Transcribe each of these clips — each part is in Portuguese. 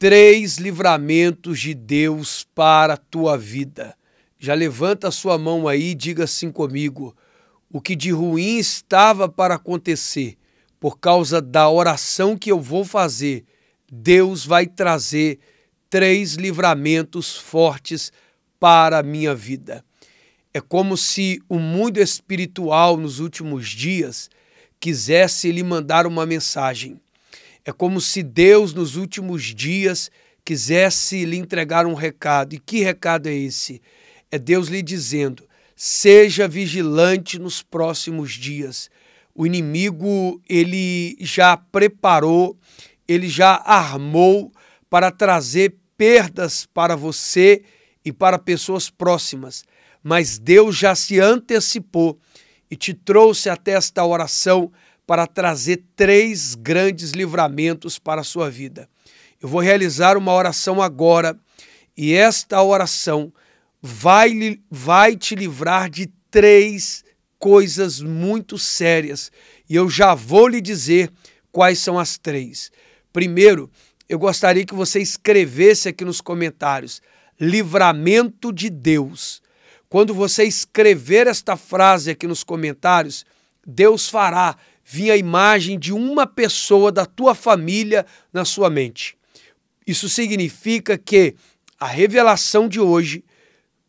três livramentos de Deus para a tua vida. Já levanta a sua mão aí e diga assim comigo: o que de ruim estava para acontecer, por causa da oração que eu vou fazer, Deus vai trazer três livramentos fortes para a minha vida. É como se o mundo espiritual nos últimos dias quisesse lhe mandar uma mensagem. É como se Deus, nos últimos dias, quisesse lhe entregar um recado. E que recado é esse? É Deus lhe dizendo: seja vigilante nos próximos dias. O inimigo, ele já preparou, ele já armou para trazer perdas para você e para pessoas próximas. Mas Deus já se antecipou e te trouxe até esta oração para trazer três grandes livramentos para a sua vida. Eu vou realizar uma oração agora e esta oração vai, vai te livrar de três coisas muito sérias e eu já vou lhe dizer quais são as três. Primeiro, eu gostaria que você escrevesse aqui nos comentários: livramento de Deus. Quando você escrever esta frase aqui nos comentários, Deus fará vinha a imagem de uma pessoa da tua família na sua mente. Isso significa que a revelação de hoje,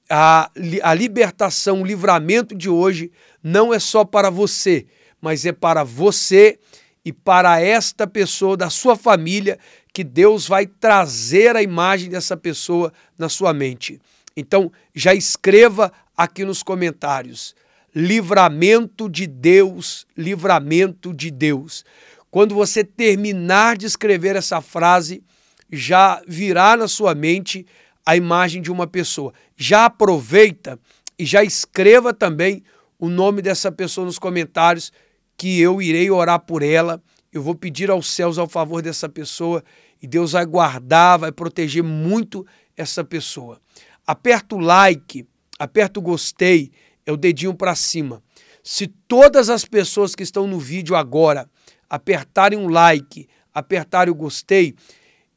a, a libertação, o livramento de hoje, não é só para você, mas é para você e para esta pessoa da sua família que Deus vai trazer a imagem dessa pessoa na sua mente. Então, já escreva aqui nos comentários. Livramento de Deus, livramento de Deus. Quando você terminar de escrever essa frase, já virá na sua mente a imagem de uma pessoa. Já aproveita e já escreva também o nome dessa pessoa nos comentários, que eu irei orar por ela. Eu vou pedir aos céus ao favor dessa pessoa e Deus vai guardar, vai proteger muito essa pessoa. Aperta o like, aperta o gostei é o dedinho para cima. Se todas as pessoas que estão no vídeo agora apertarem um like, apertarem o gostei,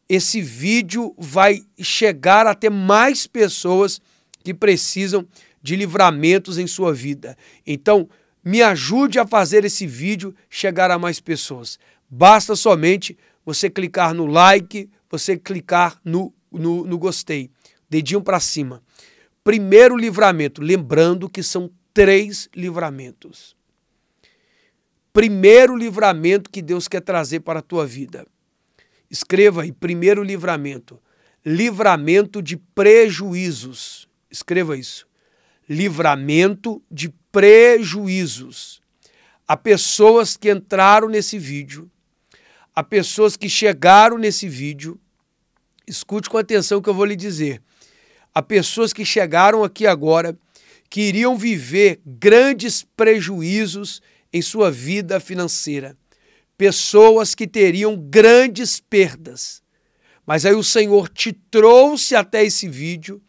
esse vídeo vai chegar até mais pessoas que precisam de livramentos em sua vida. Então, me ajude a fazer esse vídeo chegar a mais pessoas. Basta somente você clicar no like, você clicar no, no, no gostei, dedinho para cima. Primeiro livramento, lembrando que são três livramentos. Primeiro livramento que Deus quer trazer para a tua vida. Escreva aí, primeiro livramento. Livramento de prejuízos. Escreva isso. Livramento de prejuízos. Há pessoas que entraram nesse vídeo, há pessoas que chegaram nesse vídeo. Escute com atenção o que eu vou lhe dizer a pessoas que chegaram aqui agora que iriam viver grandes prejuízos em sua vida financeira, pessoas que teriam grandes perdas. Mas aí o Senhor te trouxe até esse vídeo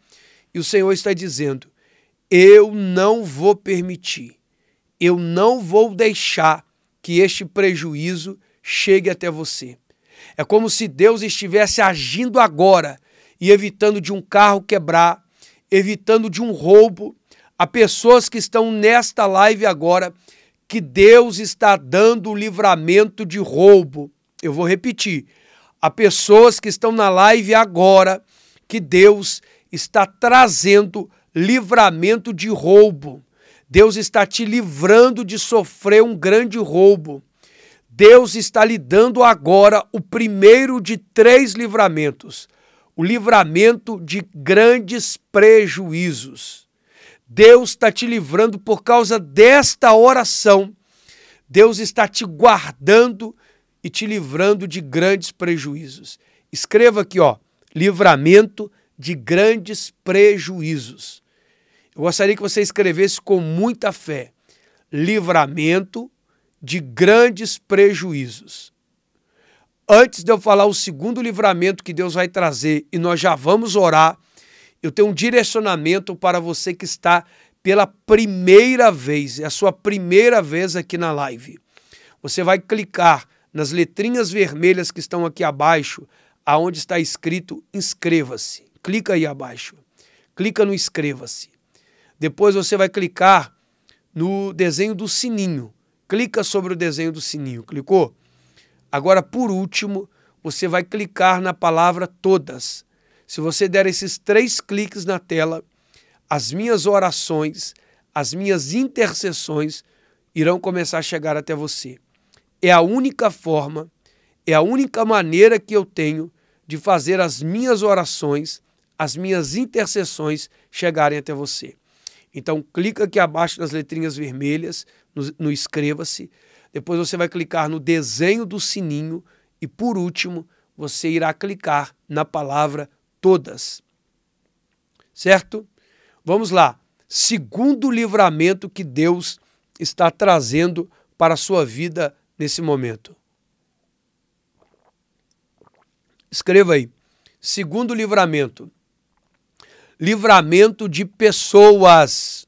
e o Senhor está dizendo: eu não vou permitir, eu não vou deixar que este prejuízo chegue até você. É como se Deus estivesse agindo agora e evitando de um carro quebrar, evitando de um roubo. a pessoas que estão nesta live agora que Deus está dando livramento de roubo. Eu vou repetir. a pessoas que estão na live agora que Deus está trazendo livramento de roubo. Deus está te livrando de sofrer um grande roubo. Deus está lhe dando agora o primeiro de três livramentos o livramento de grandes prejuízos. Deus está te livrando por causa desta oração. Deus está te guardando e te livrando de grandes prejuízos. Escreva aqui, ó, livramento de grandes prejuízos. Eu gostaria que você escrevesse com muita fé. Livramento de grandes prejuízos antes de eu falar o segundo livramento que Deus vai trazer e nós já vamos orar, eu tenho um direcionamento para você que está pela primeira vez, é a sua primeira vez aqui na live. Você vai clicar nas letrinhas vermelhas que estão aqui abaixo, aonde está escrito inscreva-se. Clica aí abaixo. Clica no inscreva-se. Depois você vai clicar no desenho do sininho. Clica sobre o desenho do sininho. Clicou? Agora, por último, você vai clicar na palavra todas. Se você der esses três cliques na tela, as minhas orações, as minhas intercessões irão começar a chegar até você. É a única forma, é a única maneira que eu tenho de fazer as minhas orações, as minhas intercessões chegarem até você. Então clica aqui abaixo nas letrinhas vermelhas, no, no inscreva-se. Depois você vai clicar no desenho do sininho e por último, você irá clicar na palavra todas. Certo? Vamos lá. Segundo livramento que Deus está trazendo para a sua vida nesse momento. Escreva aí. Segundo livramento. Livramento de pessoas.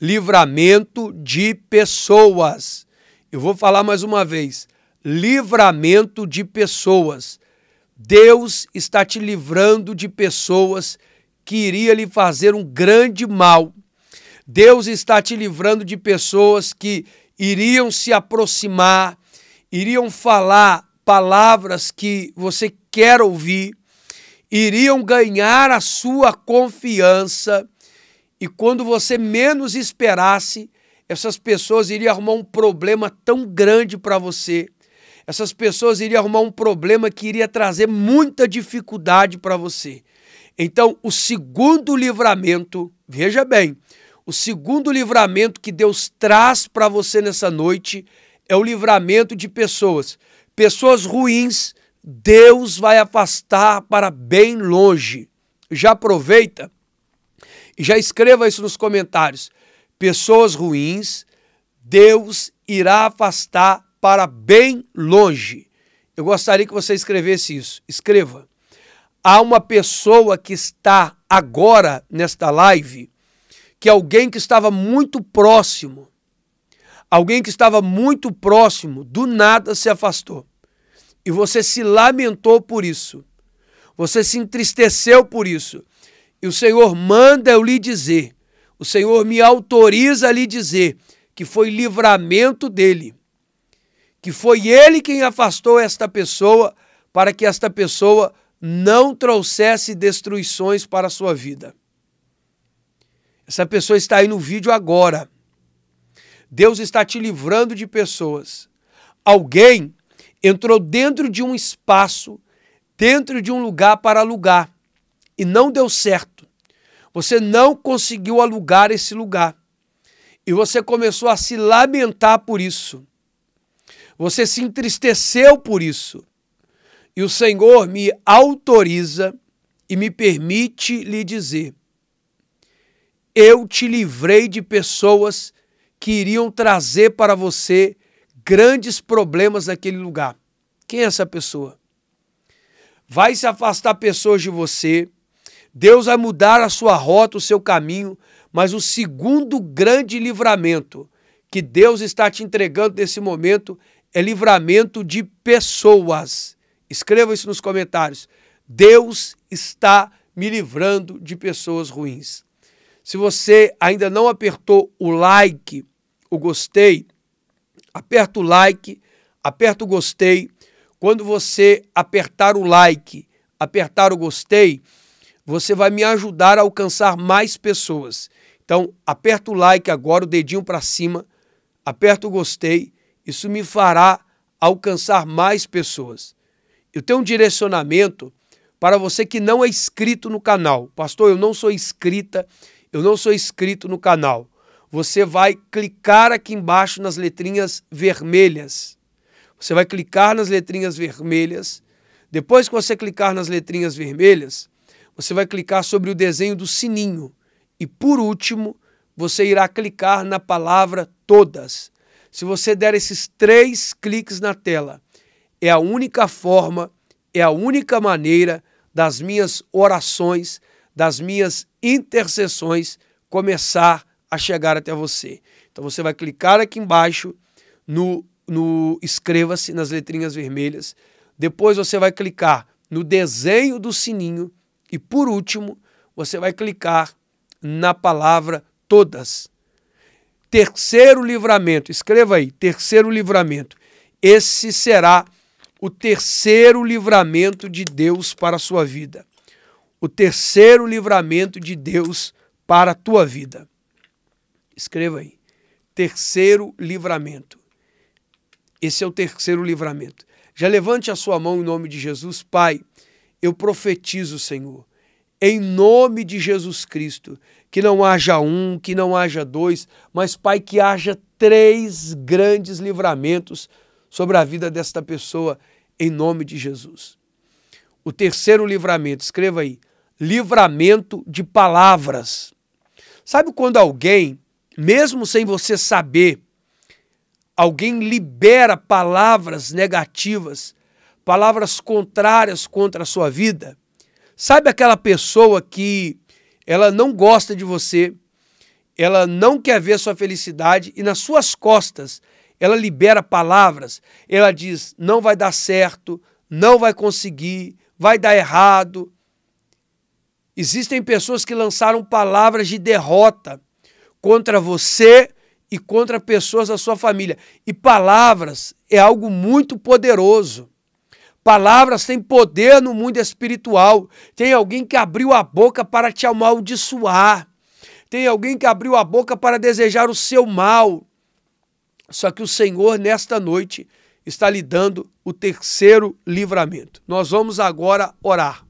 Livramento de pessoas. Eu vou falar mais uma vez: livramento de pessoas. Deus está te livrando de pessoas que iriam lhe fazer um grande mal. Deus está te livrando de pessoas que iriam se aproximar, iriam falar palavras que você quer ouvir, iriam ganhar a sua confiança e quando você menos esperasse, essas pessoas iriam arrumar um problema tão grande para você. Essas pessoas iriam arrumar um problema que iria trazer muita dificuldade para você. Então, o segundo livramento, veja bem, o segundo livramento que Deus traz para você nessa noite é o livramento de pessoas. Pessoas ruins, Deus vai afastar para bem longe. Já aproveita e já escreva isso nos comentários pessoas ruins, Deus irá afastar para bem longe. Eu gostaria que você escrevesse isso. Escreva. Há uma pessoa que está agora nesta live, que é alguém que estava muito próximo, alguém que estava muito próximo, do nada se afastou. E você se lamentou por isso. Você se entristeceu por isso. E o Senhor manda eu lhe dizer o Senhor me autoriza a lhe dizer que foi livramento dele, que foi ele quem afastou esta pessoa para que esta pessoa não trouxesse destruições para a sua vida. Essa pessoa está aí no vídeo agora. Deus está te livrando de pessoas. Alguém entrou dentro de um espaço, dentro de um lugar para alugar, e não deu certo você não conseguiu alugar esse lugar. E você começou a se lamentar por isso. Você se entristeceu por isso. E o Senhor me autoriza e me permite lhe dizer: Eu te livrei de pessoas que iriam trazer para você grandes problemas naquele lugar. Quem é essa pessoa? Vai se afastar pessoas de você Deus vai mudar a sua rota, o seu caminho, mas o segundo grande livramento que Deus está te entregando nesse momento é livramento de pessoas. Escreva isso nos comentários. Deus está me livrando de pessoas ruins. Se você ainda não apertou o like, o gostei, aperta o like, aperta o gostei. Quando você apertar o like, apertar o gostei, você vai me ajudar a alcançar mais pessoas. Então, aperta o like agora, o dedinho para cima, aperta o gostei, isso me fará alcançar mais pessoas. Eu tenho um direcionamento para você que não é inscrito no canal. Pastor, eu não sou inscrita, eu não sou inscrito no canal. Você vai clicar aqui embaixo nas letrinhas vermelhas. Você vai clicar nas letrinhas vermelhas. Depois que você clicar nas letrinhas vermelhas, você vai clicar sobre o desenho do sininho e, por último, você irá clicar na palavra todas. Se você der esses três cliques na tela, é a única forma, é a única maneira das minhas orações, das minhas intercessões começar a chegar até você. Então você vai clicar aqui embaixo no, no inscreva-se nas letrinhas vermelhas. Depois você vai clicar no desenho do sininho e por último, você vai clicar na palavra todas. Terceiro livramento, escreva aí, terceiro livramento. Esse será o terceiro livramento de Deus para a sua vida. O terceiro livramento de Deus para a tua vida. Escreva aí. Terceiro livramento. Esse é o terceiro livramento. Já levante a sua mão em nome de Jesus, Pai eu profetizo, Senhor, em nome de Jesus Cristo, que não haja um, que não haja dois, mas, Pai, que haja três grandes livramentos sobre a vida desta pessoa, em nome de Jesus. O terceiro livramento, escreva aí, livramento de palavras. Sabe quando alguém, mesmo sem você saber, alguém libera palavras negativas palavras contrárias contra a sua vida. Sabe aquela pessoa que ela não gosta de você, ela não quer ver sua felicidade e nas suas costas ela libera palavras, ela diz: não vai dar certo, não vai conseguir, vai dar errado. Existem pessoas que lançaram palavras de derrota contra você e contra pessoas da sua família. E palavras é algo muito poderoso. Palavras têm poder no mundo espiritual. Tem alguém que abriu a boca para te amaldiçoar. Tem alguém que abriu a boca para desejar o seu mal. Só que o Senhor, nesta noite, está lhe dando o terceiro livramento. Nós vamos agora orar.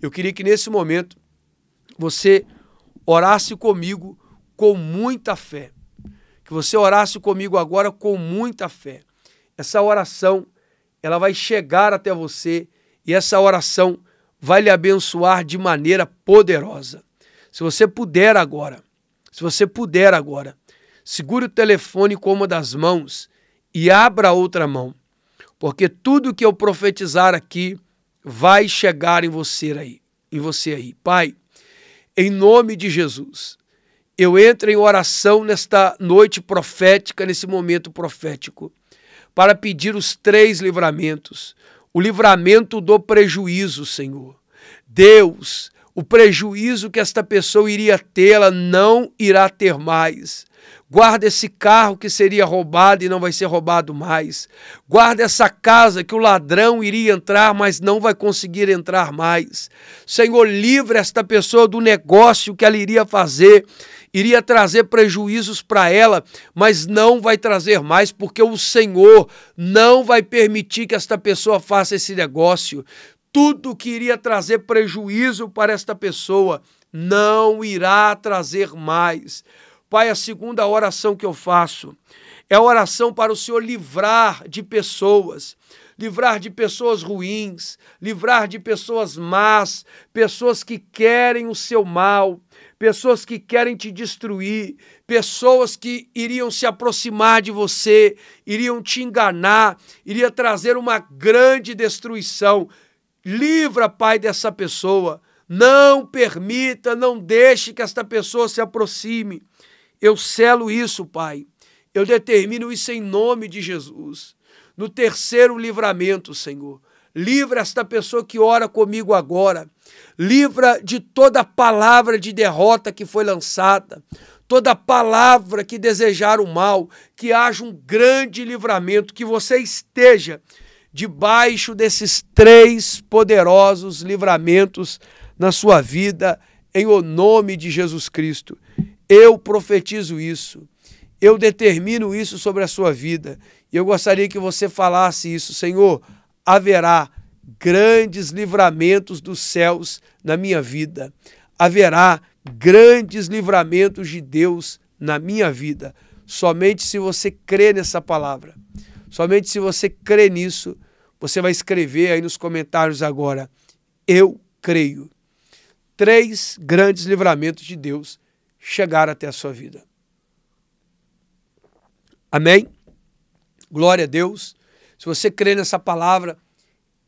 Eu queria que nesse momento você orasse comigo com muita fé. Que você orasse comigo agora com muita fé. Essa oração ela vai chegar até você e essa oração vai lhe abençoar de maneira poderosa. Se você puder agora, se você puder agora, segure o telefone com uma das mãos e abra a outra mão, porque tudo que eu profetizar aqui vai chegar em você aí, em você aí. Pai, em nome de Jesus, eu entro em oração nesta noite profética, nesse momento profético para pedir os três livramentos. O livramento do prejuízo, Senhor. Deus, o prejuízo que esta pessoa iria ter, ela não irá ter mais. Guarda esse carro que seria roubado e não vai ser roubado mais. Guarda essa casa que o ladrão iria entrar, mas não vai conseguir entrar mais. Senhor, livra esta pessoa do negócio que ela iria fazer. Iria trazer prejuízos para ela, mas não vai trazer mais, porque o Senhor não vai permitir que esta pessoa faça esse negócio. Tudo que iria trazer prejuízo para esta pessoa não irá trazer mais. Pai, a segunda oração que eu faço é a oração para o Senhor livrar de pessoas, livrar de pessoas ruins, livrar de pessoas más, pessoas que querem o seu mal, pessoas que querem te destruir, pessoas que iriam se aproximar de você, iriam te enganar, iria trazer uma grande destruição. Livra, Pai, dessa pessoa. Não permita, não deixe que esta pessoa se aproxime. Eu selo isso, Pai. Eu determino isso em nome de Jesus. No terceiro livramento, Senhor. Livra esta pessoa que ora comigo agora. Livra de toda palavra de derrota que foi lançada, toda palavra que desejar o mal, que haja um grande livramento, que você esteja debaixo desses três poderosos livramentos na sua vida, em o nome de Jesus Cristo. Eu profetizo isso. Eu determino isso sobre a sua vida. E eu gostaria que você falasse isso, Senhor. Haverá grandes livramentos dos céus na minha vida. Haverá grandes livramentos de Deus na minha vida. Somente se você crê nessa palavra. Somente se você crê nisso, você vai escrever aí nos comentários agora. Eu creio. Três grandes livramentos de Deus chegar até a sua vida. Amém? Glória a Deus. Se você crê nessa palavra,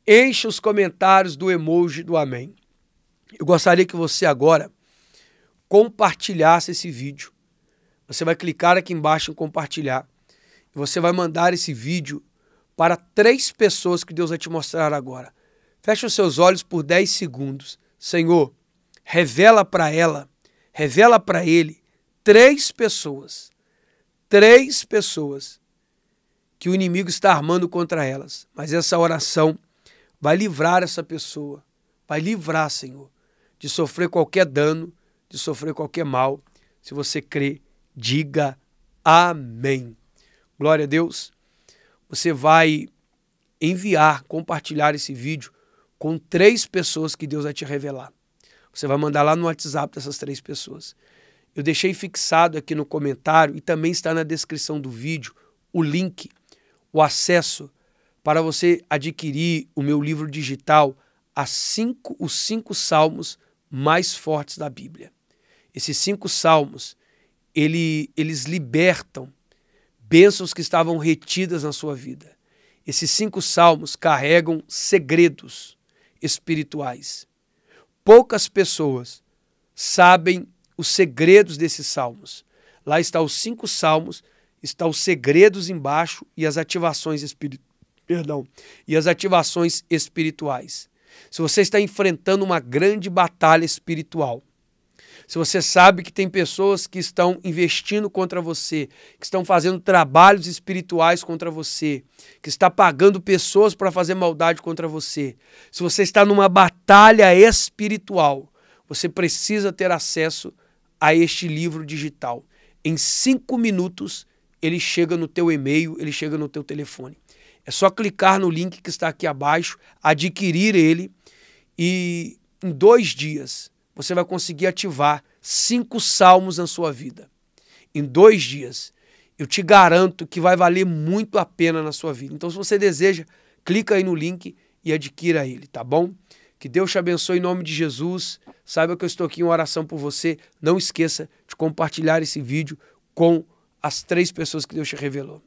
encha os comentários do emoji do amém. Eu gostaria que você agora compartilhasse esse vídeo. Você vai clicar aqui embaixo em compartilhar. E você vai mandar esse vídeo para três pessoas que Deus vai te mostrar agora. Feche os seus olhos por 10 segundos. Senhor, revela para ela revela para ele três pessoas, três pessoas que o inimigo está armando contra elas. Mas essa oração vai livrar essa pessoa, vai livrar, Senhor, de sofrer qualquer dano, de sofrer qualquer mal. Se você crê, diga amém. Glória a Deus. Você vai enviar, compartilhar esse vídeo com três pessoas que Deus vai te revelar. Você vai mandar lá no WhatsApp dessas três pessoas. Eu deixei fixado aqui no comentário e também está na descrição do vídeo o link, o acesso para você adquirir o meu livro digital, as cinco, os cinco salmos mais fortes da Bíblia. Esses cinco salmos, ele, eles libertam bênçãos que estavam retidas na sua vida. Esses cinco salmos carregam segredos espirituais poucas pessoas sabem os segredos desses salmos. Lá está os cinco salmos, está os segredos embaixo e as ativações espirituais. Perdão, e as ativações espirituais. Se você está enfrentando uma grande batalha espiritual, se você sabe que tem pessoas que estão investindo contra você, que estão fazendo trabalhos espirituais contra você, que está pagando pessoas para fazer maldade contra você, se você está numa batalha espiritual, você precisa ter acesso a este livro digital. Em cinco minutos, ele chega no teu e-mail, ele chega no teu telefone. É só clicar no link que está aqui abaixo, adquirir ele e em dois dias você vai conseguir ativar cinco salmos na sua vida. Em dois dias. Eu te garanto que vai valer muito a pena na sua vida. Então, se você deseja, clica aí no link e adquira ele, tá bom? Que Deus te abençoe em nome de Jesus. Saiba que eu estou aqui em oração por você. Não esqueça de compartilhar esse vídeo com as três pessoas que Deus te revelou.